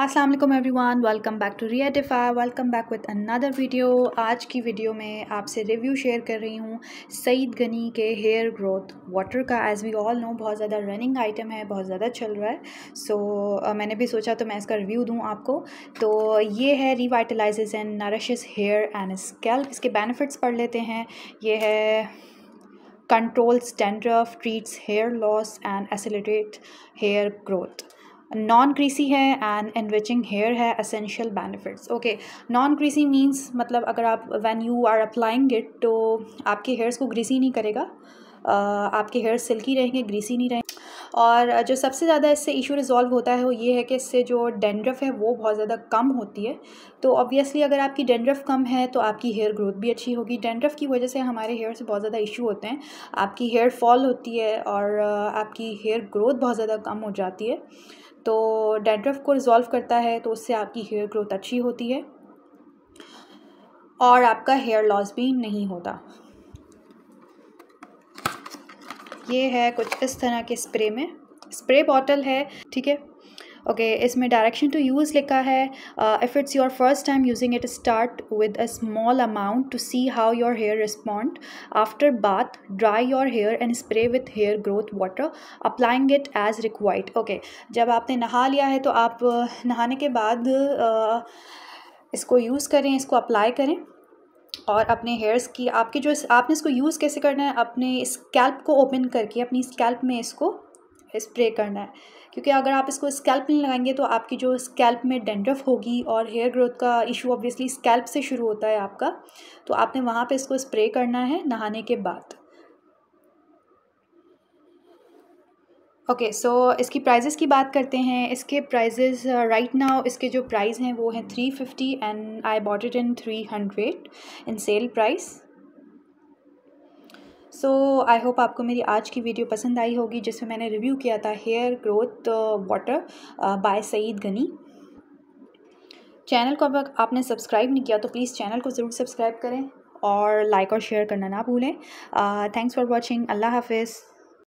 Aslam everyone welcome back to रीएडिफा welcome back with another video आज की video में आपसे रिव्यू शेयर कर रही हूँ सईद गनी के हेयर ग्रोथ वाटर का एज़ वी ऑल नो बहुत ज़्यादा रनिंग आइटम है बहुत ज़्यादा चल रहा है सो so, uh, मैंने भी सोचा तो मैं इसका रिव्यू दूँ आपको तो ये है revitalises and nourishes hair and scalp इसके बेनिफिट्स पढ़ लेते हैं ये है control stand treats hair loss and facilitate hair growth non greasy है एंड एनरिचिंग हेयर है essential benefits okay non greasy means मतलब अगर आप when you are applying it तो आपके हेयर्स को ग्रीसी नहीं करेगा uh, आपके हेयर सिल्की रहेंगे ग्रीसी नहीं रहेंगे और जो सबसे ज़्यादा इससे इशू रिज़ॉल्व होता है वो ये है कि इससे जो डेंड्रफ है वो बहुत ज़्यादा कम होती है तो ऑब्वियसली अगर आपकी डेंड्रफ कम है तो आपकी हेयर ग्रोथ भी अच्छी होगी डेंड्रफ की वजह से हमारे हेयर से बहुत ज़्यादा इशू होते हैं आपकी हेयर फॉल होती है और आपकी हेयर ग्रोथ बहुत ज़्यादा कम हो जाती है तो डेंड्रफ को रिज़ॉल्व करता है तो उससे आपकी हेयर ग्रोथ अच्छी होती है और आपका हेयर लॉस भी नहीं होता ये है कुछ इस तरह के स्प्रे में स्प्रे बॉटल है ठीक है ओके इसमें डायरेक्शन टू यूज़ लिखा है if it's your first time using it start with a small amount to see how your hair respond after bath dry your hair and spray with hair growth water applying it as required okay जब आपने नहा लिया है तो आप uh, नहाने के बाद uh, इसको यूज़ करें इसको अप्लाई करें और अपने हेयर्स की आपके जो आपने इसको यूज़ कैसे करना है अपने स्कैल्प को ओपन करके अपनी स्कैल्प में इसको स्प्रे करना है क्योंकि अगर आप इसको स्कैल्प नहीं लगाएंगे तो आपकी जो स्कैल्प में डेंड्रफ होगी और हेयर ग्रोथ का इशू ऑब्वियसली स्कैल्प से शुरू होता है आपका तो आपने वहाँ पे इसको स्प्रे करना है नहाने के बाद ओके okay, सो so इसकी प्राइजेस की बात करते हैं इसके प्राइजेस राइट नाउ इसके जो प्राइस हैं वो हैं three fifty and I bought it in three hundred in sale price so I hope आपको मेरी आज की वीडियो पसंद आई होगी जिसमें मैंने रिव्यू किया था hair growth water by Saeed Ghani channel को अब आपने सब्सक्राइब नहीं किया तो प्लीज़ चैनल को ज़रूर सब्सक्राइब करें और लाइक और शेयर करना ना भूलें थैंक्स फॉर वॉचिंग अल्लाह हाफिज़